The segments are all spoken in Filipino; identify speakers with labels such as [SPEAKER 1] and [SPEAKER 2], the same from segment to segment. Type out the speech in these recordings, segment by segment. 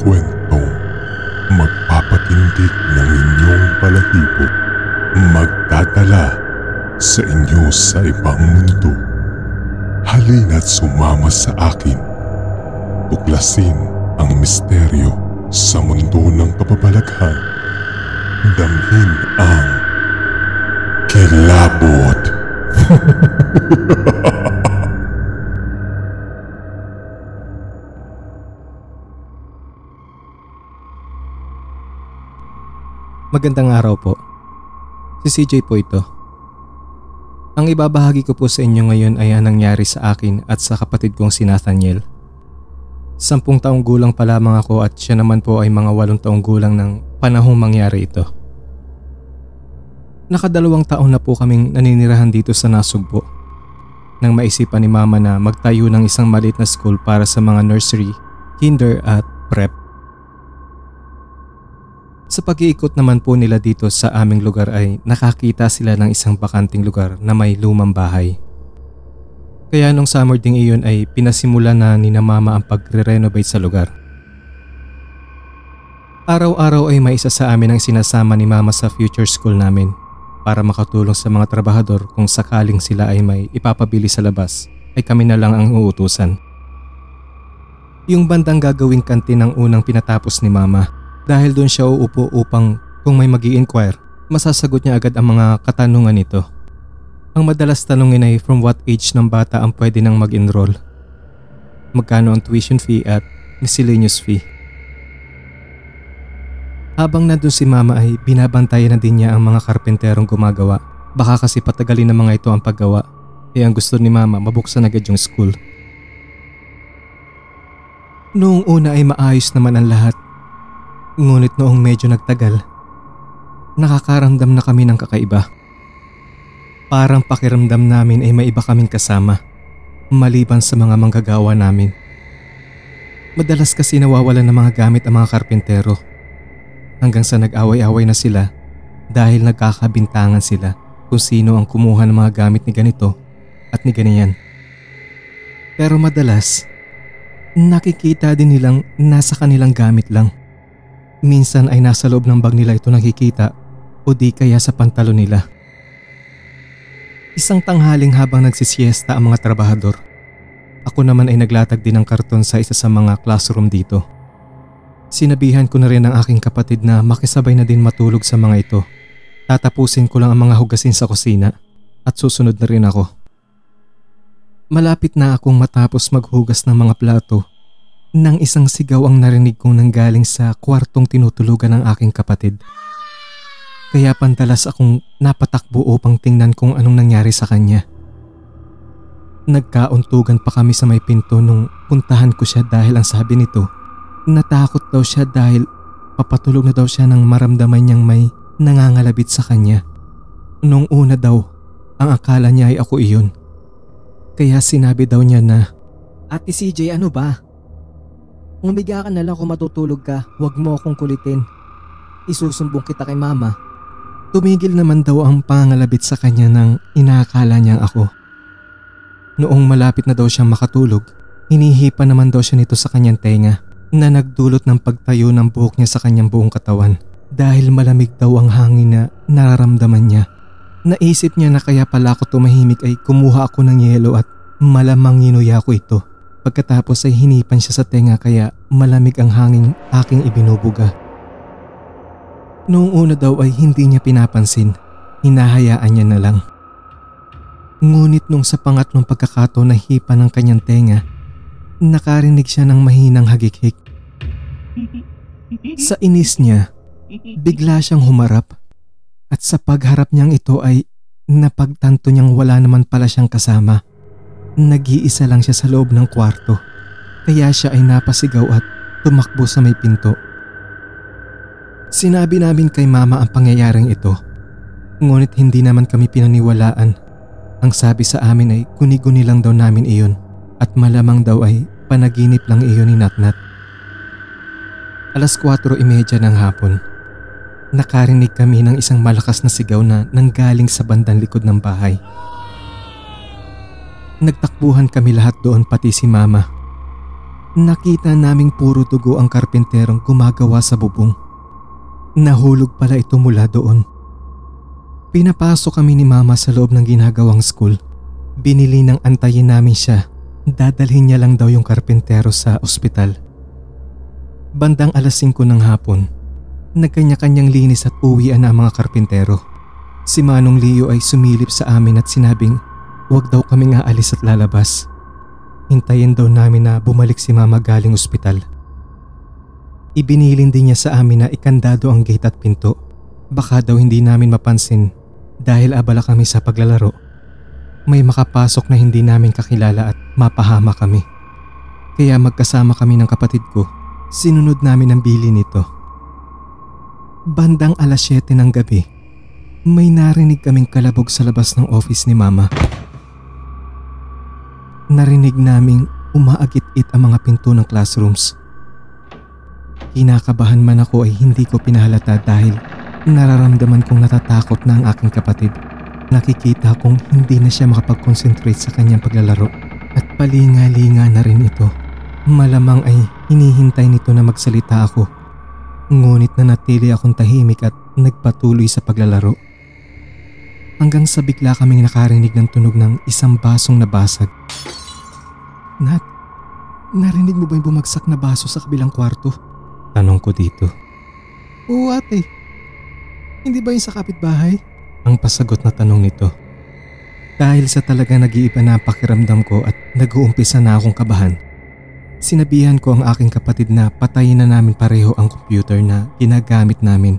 [SPEAKER 1] kwento, magpapatindig ng inyong balahibo, magdadala sa inyo sa ibang mundo. Halina't sumama sa akin. Buklasin ang misteryo sa mundo ng kababalaghan. Damhin ang kilabot. Magandang araw po. Si CJ po ito. Ang ibabahagi ko po sa inyo ngayon ay ang nangyari sa akin at sa kapatid kong si Nathaniel. Sampung taong gulang pa lamang ako at siya naman po ay mga walong taong gulang ng panahong mangyari ito. Nakadalawang taon na po kaming naninirahan dito sa Nasugbo. Nang maisipan ni mama na magtayo ng isang maliit na school para sa mga nursery, kinder at prep. Sa pag-iikot naman po nila dito sa aming lugar ay nakakita sila ng isang bakanting lugar na may lumang bahay. Kaya nung summer ding iyon ay pinasimula na ni na mama ang pagre-renovate sa lugar. Araw-araw ay may isa sa amin ang sinasama ni mama sa future school namin para makatulong sa mga trabahador kung sakaling sila ay may ipapabili sa labas ay kami na lang ang uutusan. Yung bandang gagawing kantin ang unang pinatapos ni mama dahil doon siya uupo upang kung may mag inquire masasagot niya agad ang mga katanungan nito. Ang madalas tanungin ay from what age ng bata ang pwede nang mag-enroll, magkano ang tuition fee at miscellaneous fee. Habang nandun si mama ay binabantayan na din niya ang mga karpenterong gumagawa. Baka kasi patagalin ng mga ito ang paggawa. Eh ang gusto ni mama mabuksan agad yung school. Noong una ay maayos naman ang lahat Ngunit noong medyo nagtagal, nakakaramdam na kami ng kakaiba. Parang pakiramdam namin ay may iba kaming kasama, maliban sa mga manggagawa namin. Madalas kasi nawawalan ng mga gamit ang mga karpintero. Hanggang sa nag-away-away na sila dahil nagkakabintangan sila kung sino ang kumuha ng mga gamit ni ganito at ni ganiyan. Pero madalas, nakikita din nilang nasa kanilang gamit lang. Minsan ay nasa loob ng bag nila ito nakikita o di kaya sa pantalo nila. Isang tanghaling habang nagsisiesta ang mga trabahador. Ako naman ay naglatag din ng karton sa isa sa mga classroom dito. Sinabihan ko na rin ang aking kapatid na makisabay na din matulog sa mga ito. Tatapusin ko lang ang mga hugasin sa kusina at susunod na rin ako. Malapit na akong matapos maghugas ng mga plato nang isang sigaw ang narinig kong nanggaling sa kwartong tinutulugan ng aking kapatid. Kaya pantalas akong napatakbo upang tingnan kung anong nangyari sa kanya. Nagkauntugan pa kami sa may pinto nung puntahan ko siya dahil ang sabi nito, natakot daw siya dahil papatulog na daw siya nang maramdaman niyang may nangangalabit sa kanya. Nung una daw, ang akala niya ay ako iyon. Kaya sinabi daw niya na, Ate CJ ano ba? Umiga ka na lang kung matutulog ka, huwag mo akong kulitin. Isusumbong kita kay mama. Tumigil naman daw ang pangalabit sa kanya nang inakala niyang ako. Noong malapit na daw siyang makatulog, hinihipa naman daw siya nito sa kanyang tenga na nagdulot ng pagtayo ng buhok niya sa kanyang buong katawan dahil malamig daw ang hangin na nararamdaman niya. Naisip niya na kaya pala ako tumahimik ay kumuha ako ng yelo at malamang ginuya ko ito. Pagkatapos ay hinipan siya sa tenga kaya malamig ang hangin aking ibinubuga. Noong una daw ay hindi niya pinapansin, hinahayaan niya na lang. Ngunit nung sa pangatlong pagkakataon na hipan ng kanyang tenga, nakarinig siya ng mahinang hagikik. Sa inis niya, bigla siyang humarap at sa pagharap niyang ito ay napagtanto niyang wala naman pala siyang kasama. Nag-iisa lang siya sa loob ng kwarto kaya siya ay napasigaw at tumakbo sa may pinto. Sinabi namin kay mama ang pangyayaring ito. Ngunit hindi naman kami pinaniwalaan. Ang sabi sa amin ay guni-guni lang daw namin iyon at malamang daw ay panaginip lang iyon ni Natnat. Alas 4.30 ng hapon, nakarinig kami ng isang malakas na sigaw na nanggaling sa bandang likod ng bahay. Nagtakbuhan kami lahat doon pati si mama. Nakita naming puro dugo ang karpenterong gumagawa sa bubong. Nahulog pala ito mula doon. Pinapasok kami ni mama sa loob ng ginagawang school. Binili ng antayin namin siya. Dadalhin niya lang daw yung karpentero sa ospital. Bandang alas 5 ng hapon, nagkanya-kanyang linis at uwian ang mga karpentero. Si Manong Leo ay sumilip sa amin at sinabing Huwag daw kami nga alis at lalabas. Hintayin daw namin na bumalik si mama galing ospital. Ibinilin din niya sa amin na ikandado ang gate at pinto. Baka daw hindi namin mapansin dahil abala kami sa paglalaro. May makapasok na hindi namin kakilala at mapahama kami. Kaya magkasama kami ng kapatid ko, sinunod namin ang bili nito. Bandang alas 7 ng gabi, may narinig kaming kalabog sa labas ng office ni mama narinig naming umaagit-it ang mga pinto ng classrooms. Kinakabahan man ako ay hindi ko pinahalata dahil nararamdaman kong natatakot na ang aking kapatid. Nakikita kong hindi na siya makapag-concentrate sa kanyang paglalaro at palinga-linga na rin ito. Malamang ay hinihintay nito na magsalita ako. Ngunit na natili akong tahimik at nagpatuloy sa paglalaro. Hanggang sa bigla kaming nakarinig ng tunog ng isang basong nabasag. Nat, narinig mo ba yung bumagsak na baso sa kabilang kwarto? Tanong ko dito. Oo ate, hindi ba yung sa kapitbahay? Ang pasagot na tanong nito. Dahil sa talaga nag-iiba na pakiramdam ko at nag-uumpisa na akong kabahan, sinabihan ko ang aking kapatid na patayin na namin pareho ang computer na ginagamit namin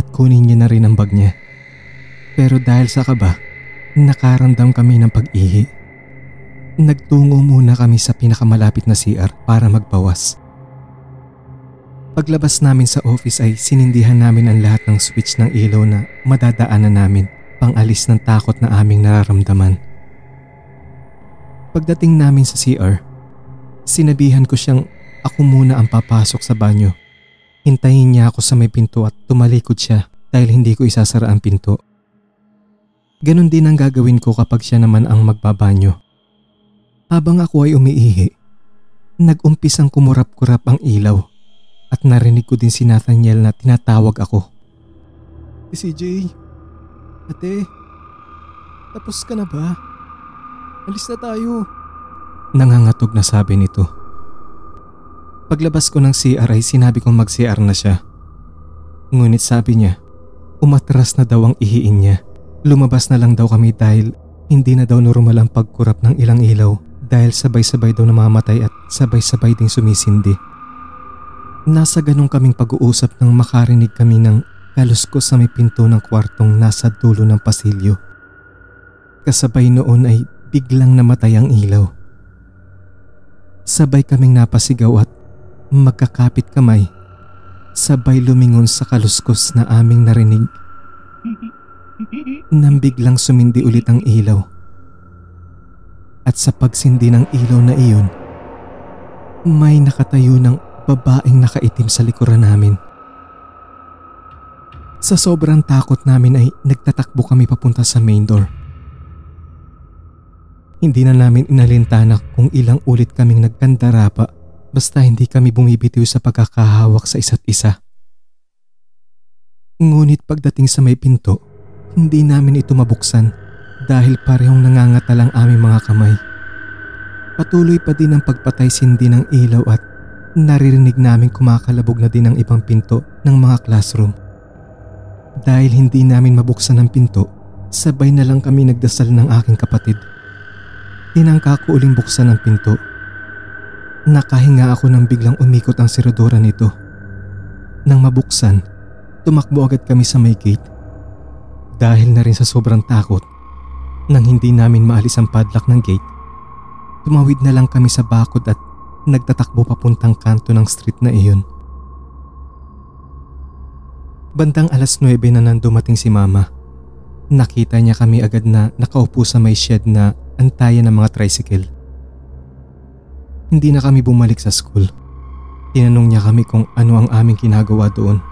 [SPEAKER 1] at kunin niya na rin ang bag niya. Pero dahil sa kaba, nakaramdam kami ng pag-ihi. Nagtungo muna kami sa pinakamalapit na CR para magbawas. Paglabas namin sa office ay sinindihan namin ang lahat ng switch ng ilaw na madadaanan namin pang alis ng takot na aming nararamdaman. Pagdating namin sa CR, sinabihan ko siyang ako muna ang papasok sa banyo. Hintayin niya ako sa may pinto at tumalikod siya dahil hindi ko isasara ang pinto. Ganon din ang gagawin ko kapag siya naman ang magbabanyo. Habang ako ay umiihi, nagumpisang kumurap-kurap ang ilaw at narinig ko din si Nathaniel na tinatawag ako. CJ, eh, ate, tapos ka na ba? Alis na tayo. Nangangatog na sabi nito. Paglabas ko ng CR ay sinabi kong mag-CR na siya. Ngunit sabi niya, umatras na daw ang ihiin niya. Lumabas na lang daw kami dahil hindi na daw normal ang pagkurap ng ilang ilaw dahil sabay-sabay daw namamatay at sabay-sabay ding sumisindi. Nasa ganong kaming pag-uusap nang makarinig kami ng kaluskos sa may pinto ng kwartong nasa dulo ng pasilyo. Kasabay noon ay biglang namatay ang ilaw. Sabay kaming napasigaw at magkakapit kamay. Sabay lumingon sa kaluskos na aming narinig. Nang biglang sumindi ulit ang ilaw at sa pagsindi ng ilaw na iyon, may nakatayo ng babaeng nakaitim sa likuran namin. Sa sobrang takot namin ay nagtatakbo kami papunta sa main door. Hindi na namin inalintana kung ilang ulit kaming nagkandarapa basta hindi kami bumibitiw sa pagkakahawak sa isa't isa. Ngunit pagdating sa may pinto, hindi namin ito mabuksan dahil parehong nangangatal ang aming mga kamay. Patuloy pa din ang pagpatay sindi ng ilaw at naririnig namin kumakalabog na din ang ibang pinto ng mga classroom. Dahil hindi namin mabuksan ang pinto, sabay na lang kami nagdasal ng aking kapatid. Tinangka ko uling buksan ang pinto. Nakahinga ako nang biglang umikot ang siradora nito. Nang mabuksan, tumakbo agad kami sa may gate. Dahil na rin sa sobrang takot, nang hindi namin maalis ang padlock ng gate, tumawid na lang kami sa bakod at nagtatakbo papuntang kanto ng street na iyon. Bandang alas 9 na nang dumating si mama. Nakita niya kami agad na nakaupo sa may shed na antayan ng mga tricycle. Hindi na kami bumalik sa school. Tinanong niya kami kung ano ang aming kinagawa doon.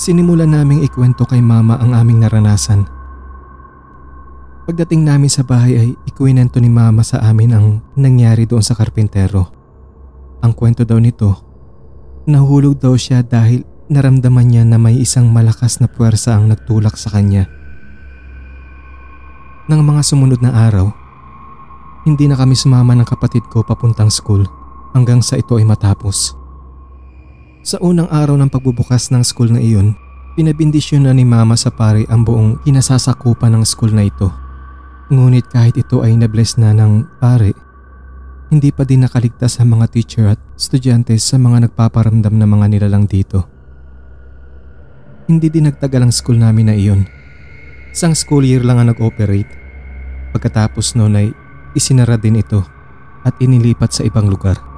[SPEAKER 1] Sinimula naming ikwento kay mama ang aming naranasan Pagdating namin sa bahay ay ikuwinento ni mama sa amin ang nangyari doon sa karpintero. Ang kwento daw nito, nahulog daw siya dahil naramdaman niya na may isang malakas na puwersa ang nagtulak sa kanya. Nang mga sumunod na araw, hindi na kami sumama ng kapatid ko papuntang school hanggang sa ito ay matapos. Sa unang araw ng pagbubukas ng school na iyon, pinabindisyon na ni mama sa pare ang buong kinasasakupan ng school na ito. Ngunit kahit ito ay nabless na ng pare, hindi pa din nakaligtas sa mga teacher at estudyante sa mga nagpaparamdam na mga nilalang dito. Hindi din nagtagal ang school namin na iyon. Isang school year lang ang nag-operate. Pagkatapos noon ay isinara din ito at inilipat sa ibang lugar.